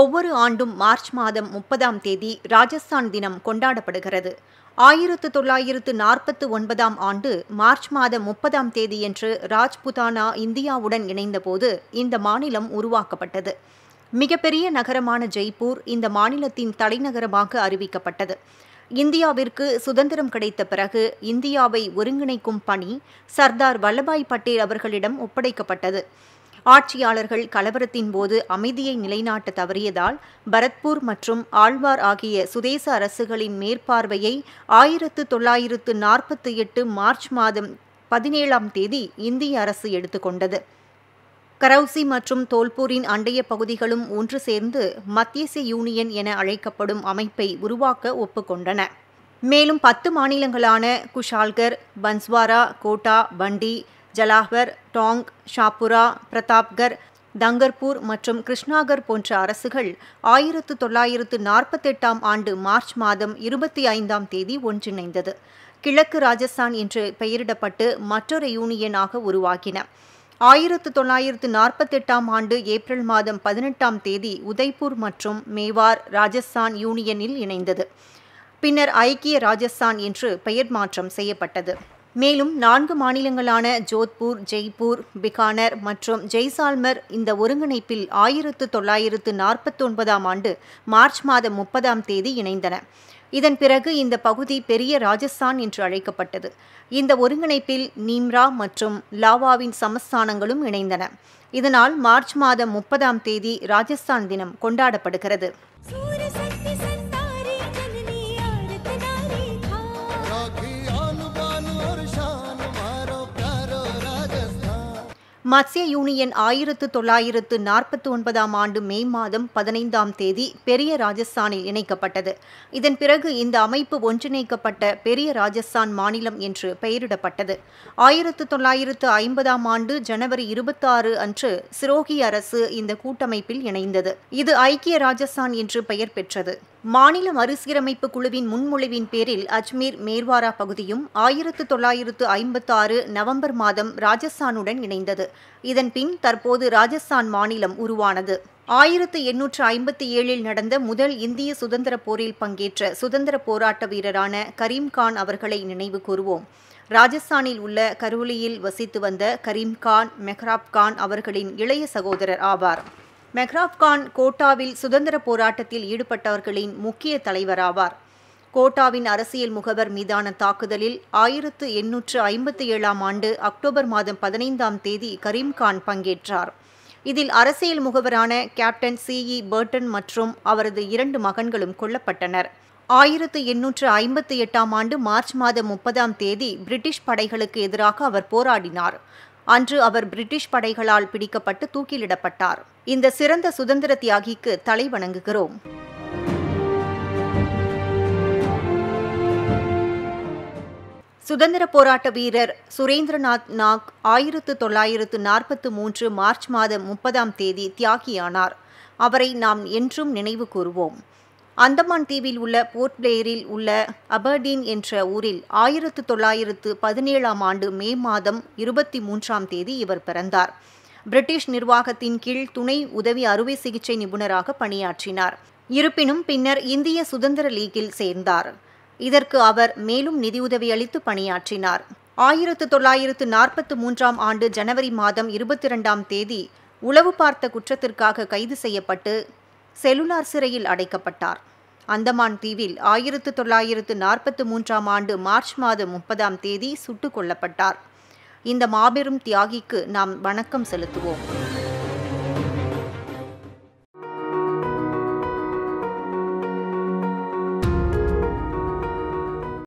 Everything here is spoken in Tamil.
ஒவ்வொரு ஆண்டும் மார்ச் மாதம் முப்பதாம் தேதி ராஜஸ்தான் தினம் கொண்டாடப்படுகிறது ஆயிரத்து தொள்ளாயிரத்து நாற்பத்து ஒன்பதாம் ஆண்டு மார்ச் மாதம் முப்பதாம் தேதி என்று ராஜ்புதானா இந்தியாவுடன் இணைந்தபோது இந்த மாநிலம் உருவாக்கப்பட்டது மிகப்பெரிய நகரமான ஜெய்ப்பூர் இந்த மாநிலத்தின் தலைநகரமாக அறிவிக்கப்பட்டது இந்தியாவிற்கு சுதந்திரம் கிடைத்த பிறகு இந்தியாவை ஒருங்கிணைக்கும் பணி சர்தார் வல்லபாய் பட்டேல் அவர்களிடம் ஒப்படைக்கப்பட்டது ஆட்சியாளர்கள் கலவரத்தின் போது அமைதியை நிலைநாட்ட தவறியதால் பரத்பூர் மற்றும் ஆழ்வார் ஆகிய சுதேச அரசுகளின் மேற்பார்வையை ஆயிரத்து தொள்ளாயிரத்து நாற்பத்தி எட்டு மார்ச் மாதம் பதினேழாம் தேதி இந்திய அரசு எடுத்துக்கொண்டது கரௌசி மற்றும் தோல்பூரின் அண்டைய பகுதிகளும் ஒன்று சேர்ந்து மத்தியச யூனியன் என அழைக்கப்படும் அமைப்பை உருவாக்க ஒப்புக்கொண்டன மேலும் பத்து மாநிலங்களான குஷால்கர் பன்ஸ்வாரா கோட்டா பண்டி ஜலாஹர் டாங் ஷாப்புரா பிரதாப்கர் தங்கர்பூர் மற்றும் கிருஷ்ணாகர் போன்ற அரசுகள் ஆயிரத்து தொள்ளாயிரத்து நாற்பத்தெட்டாம் ஆண்டு மார்ச் மாதம் இருபத்தி ஐந்தாம் தேதி ஒன்றிணைந்தது கிழக்கு ராஜஸ்தான் என்று பெயரிடப்பட்டு மற்றொரு யூனியனாக உருவாகின ஆயிரத்து தொள்ளாயிரத்து நாற்பத்தெட்டாம் ஆண்டு ஏப்ரல் மாதம் பதினெட்டாம் தேதி உதய்பூர் மற்றும் மேவார் ராஜஸ்தான் யூனியனில் இணைந்தது பின்னர் ஐக்கிய ராஜஸ்தான் என்று பெயர் மாற்றம் செய்யப்பட்டது மேலும் நான்கு மாநிலங்களான ஜோத்பூர் ஜெய்ப்பூர் பிகானர் மற்றும் ஜெய்சால்மர் இந்த ஒருங்கிணைப்பில் ஆயிரத்து தொள்ளாயிரத்து நாற்பத்தொன்பதாம் ஆண்டு மார்ச் மாதம் முப்பதாம் தேதி இணைந்தன இதன் பிறகு இந்த பகுதி பெரிய ராஜஸ்தான் என்று அழைக்கப்பட்டது இந்த ஒருங்கிணைப்பில் நீம்ரா மற்றும் லாவாவின் சமஸ்தானங்களும் இணைந்தன இதனால் மார்ச் மாதம் முப்பதாம் தேதி ராஜஸ்தான் தினம் கொண்டாடப்படுகிறது மத்ஸ்ய யூனியன் ஆயிரத்து தொள்ளாயிரத்து நாற்பத்தி ஒன்பதாம் ஆண்டு மே மாதம் பதினைந்தாம் தேதி பெரிய ராஜஸ்தானில் இணைக்கப்பட்டது இதன் பிறகு இந்த அமைப்பு ஒன்றிணைக்கப்பட்ட பெரிய ராஜஸ்தான் மாநிலம் என்று பெயரிடப்பட்டது ஆயிரத்து தொள்ளாயிரத்து ஐம்பதாம் ஆண்டு ஜனவரி இருபத்தாறு அன்று சிரோகி அரசு இந்த கூட்டமைப்பில் இணைந்தது இது ஐக்கிய ராஜஸ்தான் என்று பெயர் பெற்றது மாநில மறுசீரமைப்பு குழுவின் முன்மொழிவின் பேரில் அஜ்மீர் மேர்வாரா பகுதியும் ஆயிரத்து தொள்ளாயிரத்து ஐம்பத்தி ஆறு நவம்பர் மாதம் ராஜஸ்தானுடன் இணைந்தது இதன் பின் தற்போது ராஜஸ்தான் மாநிலம் உருவானது ஆயிரத்து எண்ணூற்று ஐம்பத்தி ஏழில் நடந்த முதல் இந்திய சுதந்திர போரில் பங்கேற்ற சுதந்திர போராட்ட வீரரான கரீம்கான் அவர்களை நினைவு கூறுவோம் ராஜஸ்தானில் உள்ள கருவலியில் வசித்து வந்த கரீம்கான் மெஹ்ராப் கான் அவர்களின் இளைய சகோதரர் ஆவார் மெஹ்ராப்கான் கோட்டாவில் சுதந்திர போராட்டத்தில் ஈடுபட்டவர்களின் முக்கிய தலைவராவார் கோட்டாவின் அரசியல் முகவர் மீதான தாக்குதலில் ஆயிரத்து எண்ணூற்று ஐம்பத்தி ஏழாம் ஆண்டு அக்டோபர் மாதம் பதினைந்தாம் தேதி கரீம்கான் பங்கேற்றார் இதில் அரசியல் முகவரான கேப்டன் சிஇ பர்டன் மற்றும் அவரது இரண்டு மகன்களும் கொல்லப்பட்டனர் ஆயிரத்து எண்ணூற்று ஐம்பத்தி எட்டாம் ஆண்டு மார்ச் மாதம் முப்பதாம் தேதி பிரிட்டிஷ் படைகளுக்கு எதிராக அவர் போராடினார் அன்று அவர் பிரிட்டிஷ் படைகளால் பிடிக்கப்பட்டு தூக்கிலிடப்பட்டார் இந்த சிறந்த சுதந்திர தியாகிக்கு தலை வணங்குகிறோம் சுதந்திர போராட்ட வீரர் சுரேந்திரநாத் நாக் ஆயிரத்து தொள்ளாயிரத்து நாற்பத்து மூன்று மார்ச் மாதம் முப்பதாம் தேதி தியாகியானார் அவரை நாம் என்றும் நினைவு கூறுவோம் அந்தமான் தீவில் உள்ள போர்ட் பிளேயரில் உள்ள அபர்டீன் என்ற ஊரில் ஆயிரத்து தொள்ளாயிரத்து பதினேழாம் ஆண்டு மே மாதம் இருபத்தி மூன்றாம் தேதி இவர் பிறந்தார் பிரிட்டிஷ் நிர்வாகத்தின் கீழ் துணை உதவி அறுவை சிகிச்சை நிபுணராக பணியாற்றினார் இருப்பினும் பின்னர் இந்திய சுதந்திர லீக்கில் சேர்ந்தார் இதற்கு அவர் மேலும் நிதியுதவி அளித்து பணியாற்றினார் ஆயிரத்து தொள்ளாயிரத்து நாற்பத்து மூன்றாம் ஆண்டு ஜனவரி மாதம் இருபத்தி இரண்டாம் தேதி உளவு பார்த்த குற்றத்திற்காக கைது செய்யப்பட்டு செலுலார் சிறையில் அடைக்கப்பட்டார் அந்தமான் தீவில் ஆயிரத்து தொள்ளாயிரத்து நாற்பத்து மூன்றாம் ஆண்டு மார்ச் மாதம் முப்பதாம் தேதி சுட்டுக் கொல்லப்பட்டார் இந்த மாபெரும் தியாகிக்கு நாம் வணக்கம் செலுத்துவோம்